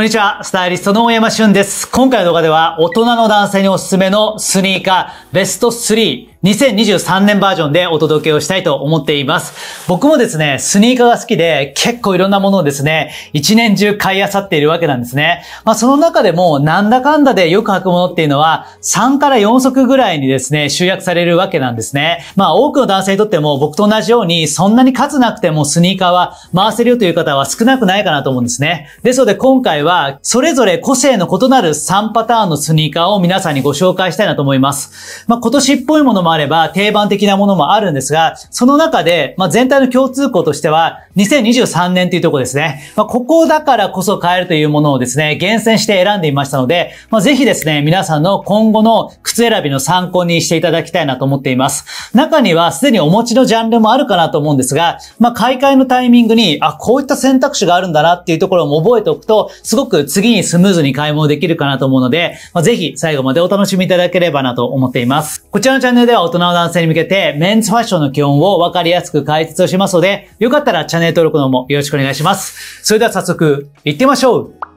こんにちは、スタイリストの大山俊です。今回の動画では、大人の男性におすすめのスニーカー、ベスト3、2023年バージョンでお届けをしたいと思っています。僕もですね、スニーカーが好きで結構いろんなものをですね、一年中買い漁っているわけなんですね。まあその中でもなんだかんだでよく履くものっていうのは3から4足ぐらいにですね、集約されるわけなんですね。まあ多くの男性にとっても僕と同じようにそんなに数なくてもスニーカーは回せるよという方は少なくないかなと思うんですね。ですので今回はそれぞれ個性の異なる3パターンのスニーカーを皆さんにご紹介したいなと思います。まあ今年っぽいものももあれば、定番的なものもあるんですが、その中で、まあ、全体の共通項としては、2023年というとこですね。まあ、ここだからこそ買えるというものをですね、厳選して選んでみましたので、まあ、ぜひですね、皆さんの今後の靴選びの参考にしていただきたいなと思っています。中には、すでにお持ちのジャンルもあるかなと思うんですが、まあ、買い替えのタイミングに、あ、こういった選択肢があるんだなっていうところも覚えておくと、すごく次にスムーズに買い物できるかなと思うので、まあ、ぜひ最後までお楽しみいただければなと思っています。こちらのチャンネルではは大人の男性に向けてメンズファッションの基本を分かりやすく解説をしますので、よかったらチャンネル登録の方もよろしくお願いします。それでは早速、行ってみましょう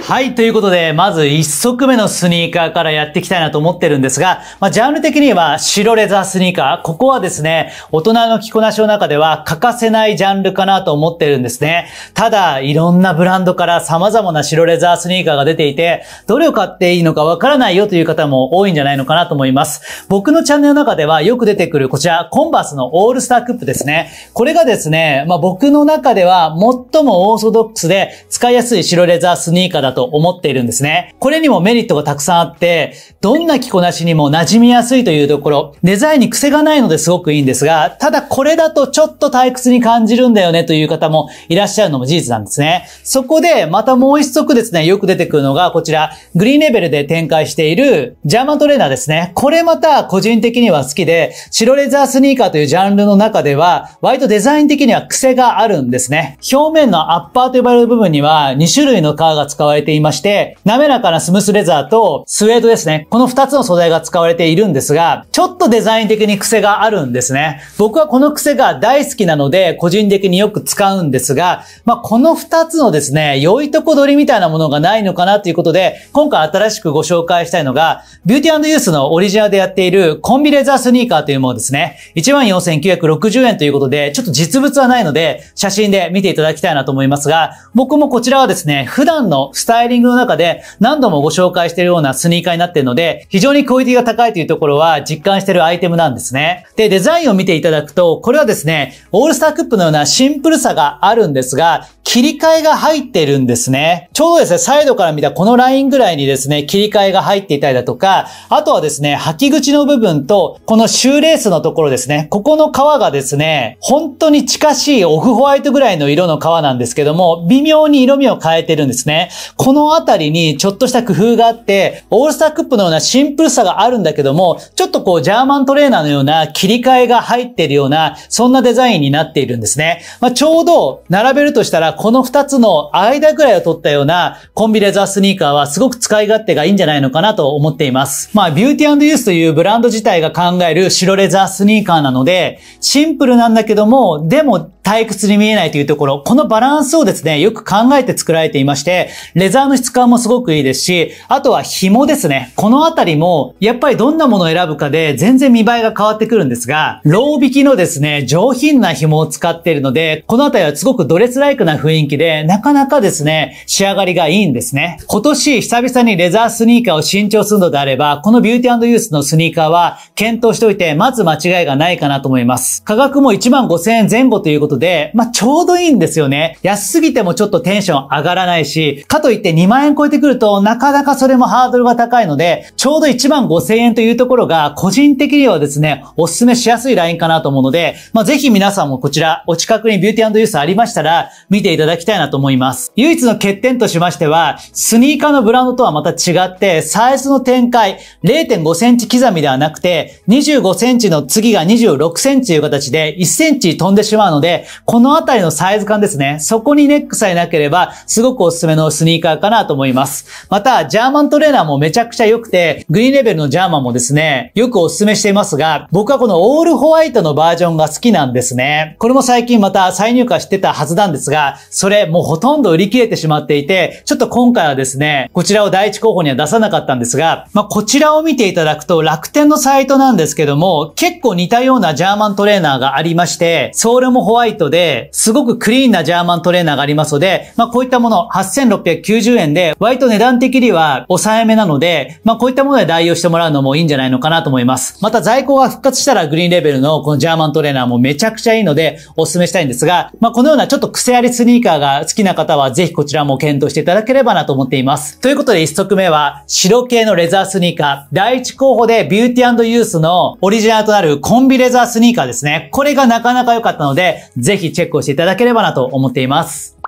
はい。ということで、まず一足目のスニーカーからやっていきたいなと思ってるんですが、まあ、ジャンル的には白レザースニーカー。ここはですね、大人の着こなしの中では欠かせないジャンルかなと思ってるんですね。ただ、いろんなブランドから様々な白レザースニーカーが出ていて、どれを買っていいのかわからないよという方も多いんじゃないのかなと思います。僕のチャンネルの中ではよく出てくるこちら、コンバースのオールスタークップですね。これがですね、まあ、僕の中では最もオーソドックスで使いやすい白レザースニーカーだと思っているんですね。これにもメリットがたくさんあって、どんな着こなしにも馴染みやすいというところ、デザインに癖がないのですごくいいんですが、ただこれだとちょっと退屈に感じるんだよねという方もいらっしゃるのも事実なんですね。そこで、またもう一足ですね、よく出てくるのがこちら、グリーンレベルで展開しているジャーマントレーナーですね。これまた個人的には好きで、白レザースニーカーというジャンルの中では、割とデザイン的には癖があるんですね。表面のアッパーと呼ばれる部分には2種類の革が使われわれていまして、滑らかなスムースレザーとスウェードですね。この2つの素材が使われているんですが、ちょっとデザイン的に癖があるんですね。僕はこの癖が大好きなので、個人的によく使うんですが、まあ、この2つのですね、良いとこ取りみたいなものがないのかなということで、今回新しくご紹介したいのが、ビューティーユースのオリジナルでやっているコンビレザースニーカーというものですね。14,960円ということで、ちょっと実物はないので、写真で見ていただきたいなと思いますが、僕もこちらはですね、普段のスタイリングの中で何度もご紹介しているようなスニーカーになっているので、非常にクオリティが高いというところは実感しているアイテムなんですね。で、デザインを見ていただくと、これはですね、オールスタークップのようなシンプルさがあるんですが、切り替えが入ってるんですね。ちょうどですね、サイドから見たこのラインぐらいにですね、切り替えが入っていたりだとか、あとはですね、履き口の部分と、このシューレースのところですね、ここの皮がですね、本当に近しいオフホワイトぐらいの色の皮なんですけども、微妙に色味を変えてるんですね。このあたりにちょっとした工夫があって、オールスタークップのようなシンプルさがあるんだけども、ちょっとこうジャーマントレーナーのような切り替えが入っているような、そんなデザインになっているんですね。まあ、ちょうど並べるとしたら、この2つの間ぐらいを取ったようなコンビレザースニーカーはすごく使い勝手がいいんじゃないのかなと思っています。まあ、ビューティーユースというブランド自体が考える白レザースニーカーなので、シンプルなんだけども、でも退屈に見えないというところ、このバランスをですね、よく考えて作られていまして、レザーの質感もすごくいいですし、あとは紐ですね。このあたりも、やっぱりどんなものを選ぶかで全然見栄えが変わってくるんですが、ロー引きのですね、上品な紐を使っているので、このあたりはすごくドレスライクな雰囲気で、なかなかですね、仕上がりがいいんですね。今年久々にレザースニーカーを新調するのであれば、このビューティーユースのスニーカーは検討しておいて、まず間違いがないかなと思います。価格も1万5000円前後ということで、まあ、ちょうどいいんですよね。安すぎてもちょっとテンション上がらないし、かといって2万円超えてくると、なかなかそれもハードルが高いので、ちょうど1万5千円というところが、個人的にはですね、お勧めしやすいラインかなと思うので、まあ、ぜひ皆さんもこちら、お近くにビューティーユースありましたら、見ていただきたいなと思います。唯一の欠点としましては、スニーカーのブランドとはまた違って、サイズの展開、0.5センチ刻みではなくて、25センチの次が26センチという形で、1センチ飛んでしまうので、このあたりのサイズ感ですね、そこにネックさえなければ、すごくおすすめのスニーカーニーカーかなと思います。また、ジャーマントレーナーもめちゃくちゃ良くて、グリーンレベルのジャーマンもですね、よくお勧めしていますが、僕はこのオールホワイトのバージョンが好きなんですね。これも最近また再入荷してたはずなんですが、それもうほとんど売り切れてしまっていて、ちょっと今回はですね、こちらを第一候補には出さなかったんですが、まあ、こちらを見ていただくと楽天のサイトなんですけども、結構似たようなジャーマントレーナーがありまして、ソールもホワイトで、すごくクリーンなジャーマントレーナーがありますので、まあ、こういったもの8 6 90円で、割と値段的には抑えめなので、まあこういったもので代用してもらうのもいいんじゃないのかなと思います。また在庫が復活したらグリーンレベルのこのジャーマントレーナーもめちゃくちゃいいのでお勧めしたいんですが、まあこのようなちょっと癖ありスニーカーが好きな方はぜひこちらも検討していただければなと思っています。ということで1足目は白系のレザースニーカー、第1候補でビューティーユースのオリジナルとなるコンビレザースニーカーですね。これがなかなか良かったので、ぜひチェックをしていただければなと思っています。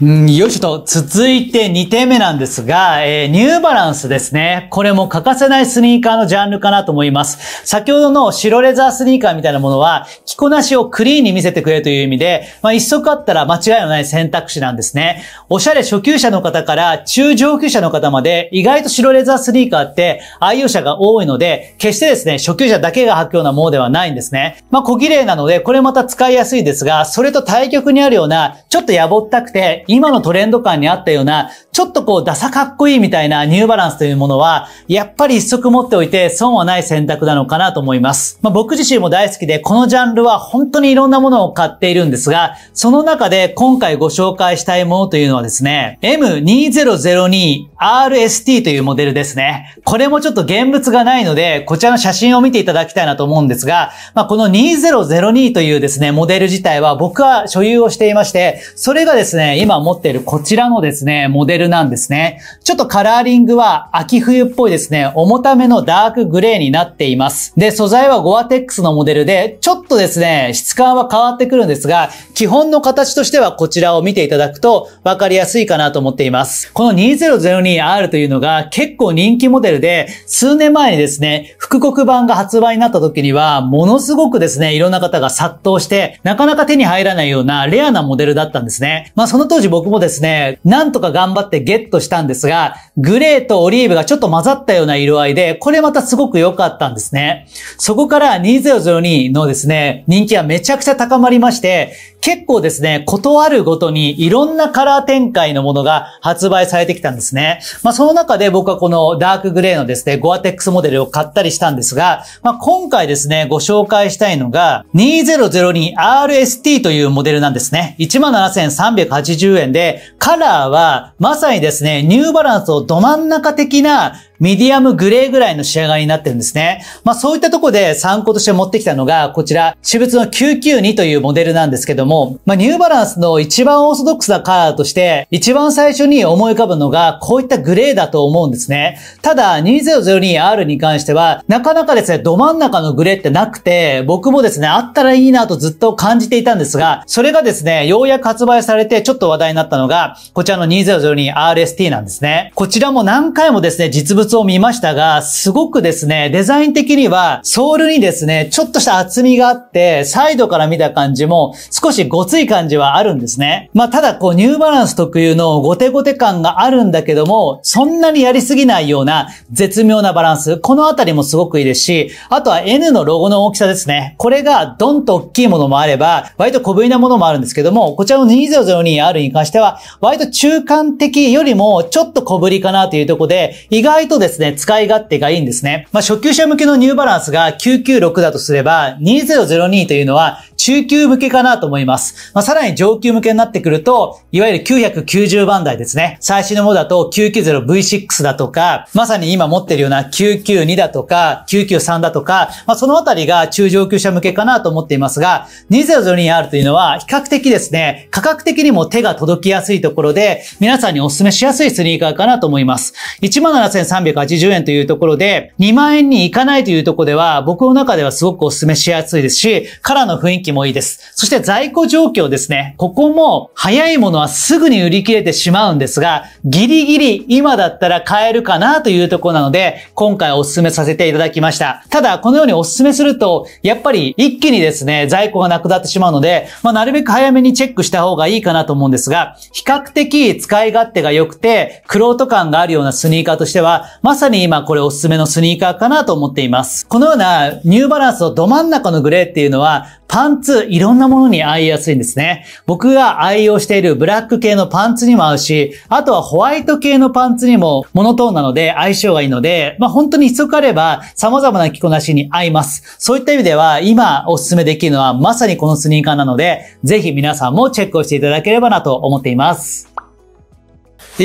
よいしょと、続いて2点目なんですが、えー、ニューバランスですね。これも欠かせないスニーカーのジャンルかなと思います。先ほどの白レザースニーカーみたいなものは、着こなしをクリーンに見せてくれという意味で、まあ一足あったら間違いのない選択肢なんですね。おしゃれ初級者の方から中上級者の方まで、意外と白レザースニーカーって愛用者が多いので、決してですね、初級者だけが履くようなものではないんですね。まあ小綺麗なので、これまた使いやすいですが、それと対極にあるような、ちょっとやぼったくて、今のトレンド感にあったような、ちょっとこう、ダサかっこいいみたいなニューバランスというものは、やっぱり一足持っておいて損はない選択なのかなと思います。まあ、僕自身も大好きで、このジャンルは本当にいろんなものを買っているんですが、その中で今回ご紹介したいものというのはですね、M2002RST というモデルですね。これもちょっと現物がないので、こちらの写真を見ていただきたいなと思うんですが、まあ、この2002というですね、モデル自体は僕は所有をしていまして、それがですね、今持っているこちらのですね、モデルなんですね。ちょっとカラーリングは秋冬っぽいですね、重ためのダークグレーになっています。で、素材はゴアテックスのモデルで、ちょっとですね、質感は変わってくるんですが、基本の形としてはこちらを見ていただくと分かりやすいかなと思っています。この 2002R というのが結構人気モデルで、数年前にですね、復刻版が発売になった時には、ものすごくですね、いろんな方が殺到して、なかなか手に入らないようなレアなモデルだったんですね。まあその当時時僕もですね、なんとか頑張ってゲットしたんですが、グレーとオリーブがちょっと混ざったような色合いで、これまたすごく良かったんですね。そこから2002のですね、人気はめちゃくちゃ高まりまして、結構ですね、ことあるごとにいろんなカラー展開のものが発売されてきたんですね。まあその中で僕はこのダークグレーのですね、ゴアテックスモデルを買ったりしたんですが、まあ今回ですね、ご紹介したいのが 2002RST というモデルなんですね。17,380円で、カラーはまさにですね、ニューバランスをど真ん中的なミディアムグレーぐらいの仕上がりになってるんですね。まあそういったとこで参考として持ってきたのが、こちら、私物の992というモデルなんですけども、まあニューバランスの一番オーソドックスなカラーとして、一番最初に思い浮かぶのが、こういったグレーだと思うんですね。ただ、2002R に関しては、なかなかですね、ど真ん中のグレーってなくて、僕もですね、あったらいいなとずっと感じていたんですが、それがですね、ようやく発売されてちょっと話題になったのが、こちらの 2002RST なんですね。こちらも何回もですね、実物を見ましたが、すごくですね、デザイン的には、ソールにですね、ちょっとした厚みがあって、サイドから見た感じも、少しごつい感じはあるんですね。まあ、ただ、こう、ニューバランス特有のゴテゴテ感があるんだけども、そんなにやりすぎないような、絶妙なバランス。このあたりもすごくいいですし、あとは N のロゴの大きさですね。これが、ドンと大きいものもあれば、割と小ぶりなものもあるんですけども、こちらの 2002R に関しては、割と中間的よりも、ちょっと小ぶりかなというところで、意外とうですね、使い勝手がいいんですね。まあ、初級者向けのニューバランスが996だとすれば、2002というのは中級向けかなと思います。まあ、さらに上級向けになってくると、いわゆる990番台ですね。最新のものだと 990V6 だとか、まさに今持ってるような992だとか、993だとか、まあ、そのあたりが中上級者向けかなと思っていますが、2002R というのは比較的ですね、価格的にも手が届きやすいところで、皆さんにお勧めしやすいスニーカーかなと思います。17,380円というところで、2万円にいかないというところでは、僕の中ではすごくお勧めしやすいですし、カラーの雰囲気気もいいです。そして在庫状況ですね。ここも早いものはすぐに売り切れてしまうんですが、ギリギリ今だったら買えるかなというとこなので、今回お勧めさせていただきました。ただ、このようにお勧めすると、やっぱり一気にですね、在庫がなくなってしまうので、まあ、なるべく早めにチェックした方がいいかなと思うんですが、比較的使い勝手が良くて、クロート感があるようなスニーカーとしては、まさに今これおすすめのスニーカーかなと思っています。このようなニューバランスのど真ん中のグレーっていうのは、パンンツ、いろんなものに合いやすいんですね。僕が愛用しているブラック系のパンツにも合うし、あとはホワイト系のパンツにもモノトーンなので相性がいいので、まあ本当に一足あれば様々な着こなしに合います。そういった意味では今おすすめできるのはまさにこのスニーカーなので、ぜひ皆さんもチェックをしていただければなと思っています。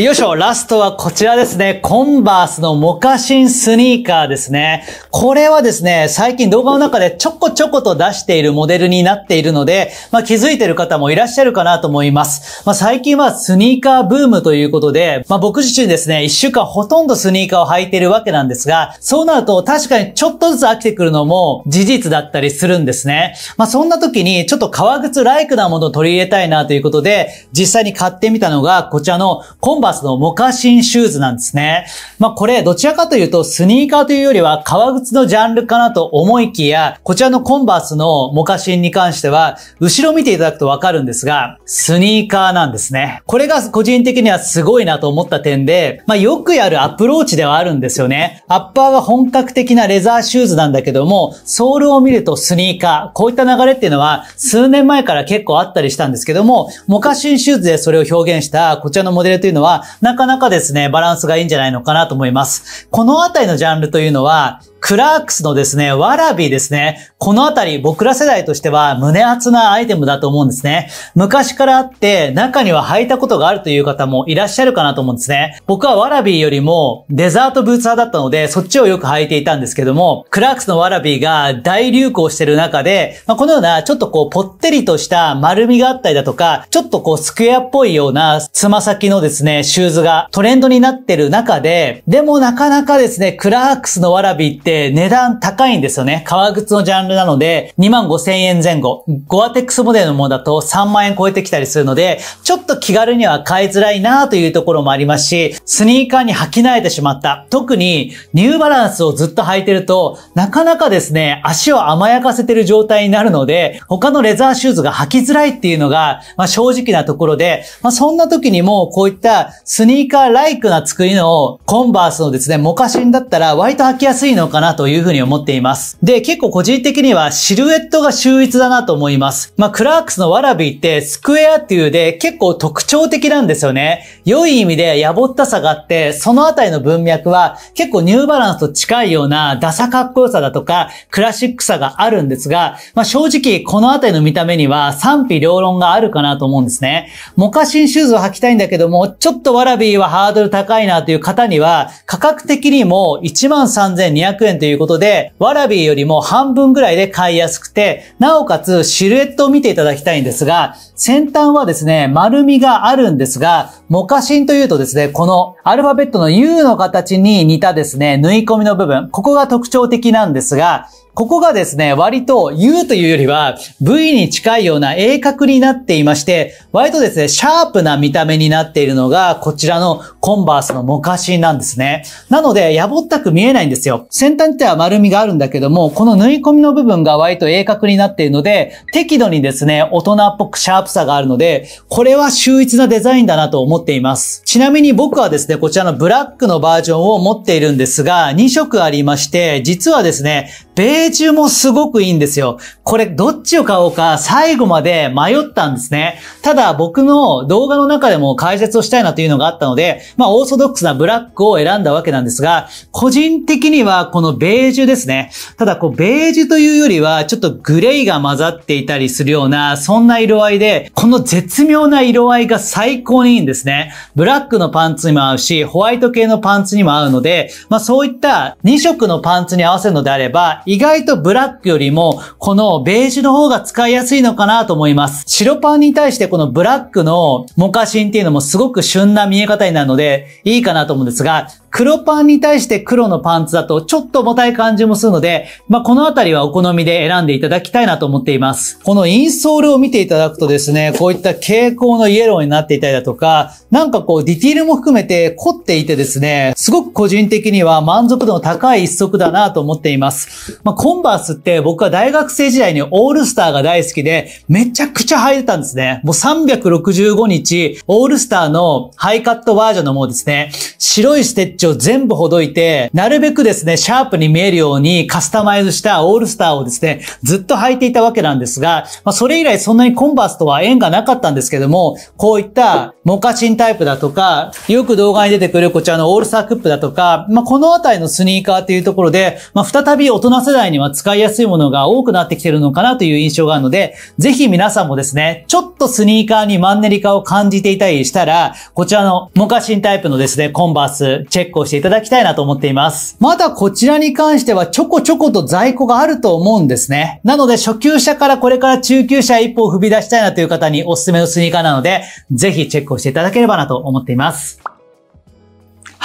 よいしょ、ラストはこちらですね。コンバースのモカシンスニーカーですね。これはですね、最近動画の中でちょこちょこと出しているモデルになっているので、まあ、気づいている方もいらっしゃるかなと思います。まあ、最近はスニーカーブームということで、まあ、僕自身ですね、一週間ほとんどスニーカーを履いているわけなんですが、そうなると確かにちょっとずつ飽きてくるのも事実だったりするんですね。まあ、そんな時にちょっと革靴ライクなものを取り入れたいなということで、実際に買ってみたのがこちらのコンバースのモカシンシューズなんですね。まあ、これ、どちらかというと、スニーカーというよりは、革靴のジャンルかなと思いきや、こちらのコンバースのモカシンに関しては、後ろ見ていただくとわかるんですが、スニーカーなんですね。これが個人的にはすごいなと思った点で、まあ、よくやるアプローチではあるんですよね。アッパーは本格的なレザーシューズなんだけども、ソールを見るとスニーカー、こういった流れっていうのは、数年前から結構あったりしたんですけども、モカシンシューズでそれを表現したこちらのモデルというのは、は、なかなかですね、バランスがいいんじゃないのかなと思います。このあたりのジャンルというのは、クラークスのですね、ワラビーですね。このあたり僕ら世代としては胸厚なアイテムだと思うんですね。昔からあって中には履いたことがあるという方もいらっしゃるかなと思うんですね。僕はワラビーよりもデザートブーツ派だったのでそっちをよく履いていたんですけども、クラークスのワラビーが大流行してる中で、まあ、このようなちょっとこうぽってりとした丸みがあったりだとか、ちょっとこうスクエアっぽいようなつま先のですね、シューズがトレンドになってる中で、でもなかなかですね、クラークスのワラビーってって値段高いんですよね。革靴のジャンルなので、2万5千円前後。ゴアテックスモデルのものだと3万円超えてきたりするので、ちょっと気軽には買いづらいなというところもありますし、スニーカーに履き慣れてしまった。特に、ニューバランスをずっと履いてると、なかなかですね、足を甘やかせてる状態になるので、他のレザーシューズが履きづらいっていうのが、まあ正直なところで、まあそんな時にもこういったスニーカーライクな作りのコンバースのですね、モカシンだったら割と履きやすいのかななというふうに思っています。で、結構個人的にはシルエットが秀逸だなと思います。まあ、クラークスのワラビーってスクエアっていうで結構特徴的なんですよね。良い意味でやぼったさがあって、そのあたりの文脈は結構ニューバランスと近いようなダサかっこよさだとか、クラシックさがあるんですが、まあ、正直このあたりの見た目には賛否両論があるかなと思うんですね。モカシンシューズを履きたいんだけども、ちょっとワラビーはハードル高いなという方には、価格的にも13,200円円ということで、ワラビーよりも半分ぐらいで買いやすくて、なおかつシルエットを見ていただきたいんですが、先端はですね、丸みがあるんですが、モカシンというとですね、このアルファベットの U の形に似たですね、縫い込みの部分、ここが特徴的なんですが、ここがですね、割と U というよりは V に近いような鋭角になっていまして、割とですね、シャープな見た目になっているのが、こちらのコンバースのモカシンなんですね。なので、やぼったく見えないんですよ。先端っては丸みがあるんだけども、この縫い込みの部分が割と鋭角になっているので、適度にですね、大人っぽくシャープさがあるので、これは秀逸なデザインだなと思っています。ちなみに僕はですね、こちらのブラックのバージョンを持っているんですが、2色ありまして、実はですね、ベージュもすごくいいんですよ。これどっちを買おうか最後まで迷ったんですね。ただ僕の動画の中でも解説をしたいなというのがあったので、まあオーソドックスなブラックを選んだわけなんですが、個人的にはこのベージュですね。ただこうベージュというよりはちょっとグレーが混ざっていたりするような、そんな色合いで、この絶妙な色合いが最高にいいんですね。ブラックのパンツにも合うし、ホワイト系のパンツにも合うので、まあそういった2色のパンツに合わせるのであれば、意外とブラックよりも、このベージュの方が使いやすいのかなと思います。白パンに対してこのブラックのモカシンっていうのもすごく旬な見え方になるので、いいかなと思うんですが、黒パンに対して黒のパンツだとちょっと重たい感じもするので、まあ、このあたりはお好みで選んでいただきたいなと思っています。このインソールを見ていただくとですね、こういった蛍光のイエローになっていたりだとか、なんかこうディティールも含めて凝っていてですね、すごく個人的には満足度の高い一足だなと思っています。まあ、コンバースって僕は大学生時代にオールスターが大好きで、めちゃくちゃ履いてたんですね。もう365日、オールスターのハイカットバージョンのもうですね、白いステッチッジを全部ほどいて、なるべくですね、シャープに見えるようにカスタマイズしたオールスターをですね、ずっと履いていたわけなんですが、まあ、それ以来そんなにコンバースとは縁がなかったんですけども、こういったモカチンタイプだとか、よく動画に出てくるこちらのオールスタークップだとか、まあ、このあたりのスニーカーっていうところで、まあ、再び大人世代には使いやすいものが多くなってきてるのかなという印象があるので、ぜひ皆さんもですね、ちょっとスニーカーにマンネリ化を感じていたりしたら、こちらのモカチンタイプのですね、コンバース、チェックックをしていただきたいなと思っています。まだこちらに関してはちょこちょこと在庫があると思うんですね。なので初級者からこれから中級者一歩を踏み出したいなという方におすすめのスニーカーなので、ぜひチェックをしていただければなと思っています。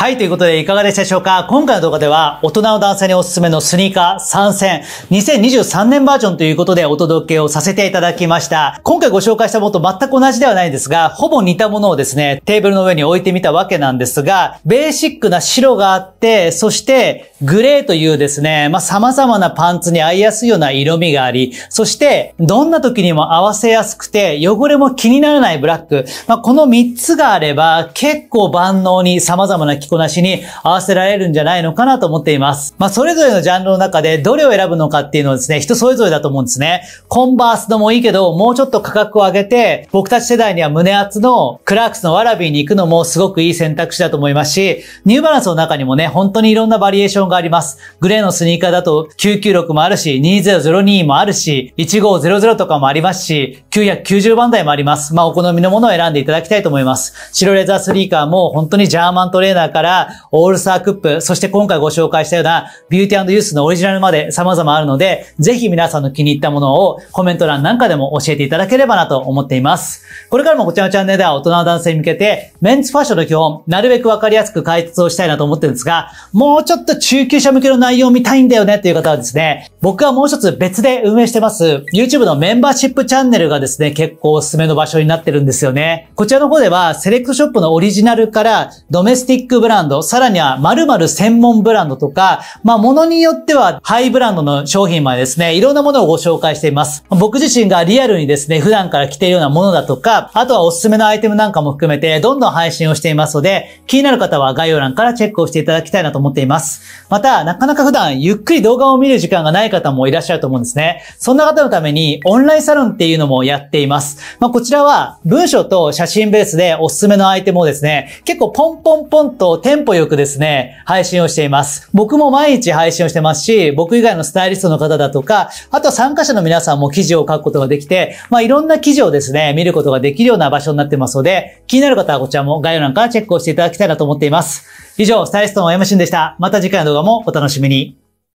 はい、ということでいかがでしたでしょうか今回の動画では大人の男性におすすめのスニーカー参戦2023年バージョンということでお届けをさせていただきました。今回ご紹介したものと全く同じではないんですが、ほぼ似たものをですね、テーブルの上に置いてみたわけなんですが、ベーシックな白があって、そしてグレーというですね、まあ、様々なパンツに合いやすいような色味があり、そしてどんな時にも合わせやすくて汚れも気にならないブラック。まあ、この3つがあれば結構万能に様々な機着こなしに合わせられるんじゃないのかなと思っています。まあ、それぞれのジャンルの中でどれを選ぶのかっていうのはですね、人それぞれだと思うんですね。コンバースのもいいけど、もうちょっと価格を上げて、僕たち世代には胸厚のクラークスのワラビーに行くのもすごくいい選択肢だと思いますし、ニューバランスの中にもね、本当にいろんなバリエーションがあります。グレーのスニーカーだと996もあるし、2002もあるし、1500とかもありますし、990番台もあります。まあ、お好みのものを選んでいただきたいと思います。白レザースリーカーも本当にジャーマントレーナーかから、オールスタークップ、そして今回ご紹介したような、ビューティーユースのオリジナルまで様々あるので、ぜひ皆さんの気に入ったものをコメント欄なんかでも教えていただければなと思っています。これからもこちらのチャンネルでは大人の男性に向けて、メンツファッションの基本、なるべくわかりやすく解説をしたいなと思ってるんですが、もうちょっと中級者向けの内容を見たいんだよねっていう方はですね、僕はもう一つ別で運営してます、YouTube のメンバーシップチャンネルがですね、結構おすすめの場所になってるんですよね。こちらの方では、セレクトショップのオリジナルから、ドメスティックブブランド、さらには〇〇専門ブランドとか、まあ、ものによってはハイブランドの商品までですね、いろんなものをご紹介しています。僕自身がリアルにですね、普段から着ているようなものだとか、あとはおすすめのアイテムなんかも含めて、どんどん配信をしていますので、気になる方は概要欄からチェックをしていただきたいなと思っています。また、なかなか普段ゆっくり動画を見る時間がない方もいらっしゃると思うんですね。そんな方のために、オンラインサロンっていうのもやっています。まあ、こちらは文章と写真ベースでおすすめのアイテムをですね、結構ポンポンポンとテンポよくですね、配信をしています。僕も毎日配信をしてますし、僕以外のスタイリストの方だとか、あとは参加者の皆さんも記事を書くことができて、まあいろんな記事をですね、見ることができるような場所になってますので、気になる方はこちらも概要欄からチェックをしていただきたいなと思っています。以上、スタイリストの山俊でした。また次回の動画もお楽しみに。